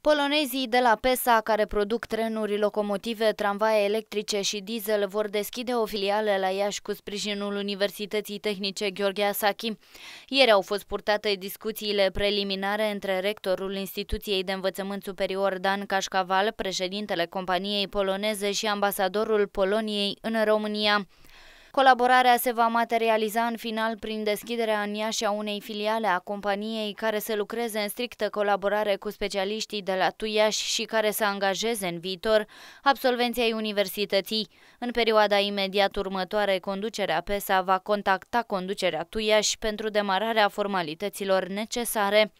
Polonezii de la PESA, care produc trenuri, locomotive, tramvaie electrice și diesel, vor deschide o filială la Iași cu sprijinul Universității Tehnice Gheorghe Asachi. Ieri au fost purtate discuțiile preliminare între rectorul Instituției de Învățământ Superior Dan Cașcaval, președintele companiei poloneze și ambasadorul Poloniei în România. Colaborarea se va materializa în final prin deschiderea în Iași a unei filiale a companiei care să lucreze în strictă colaborare cu specialiștii de la Tuiași și care să angajeze în viitor absolvenții ai universității. În perioada imediat următoare, conducerea PESA va contacta conducerea Tuiași pentru demararea formalităților necesare.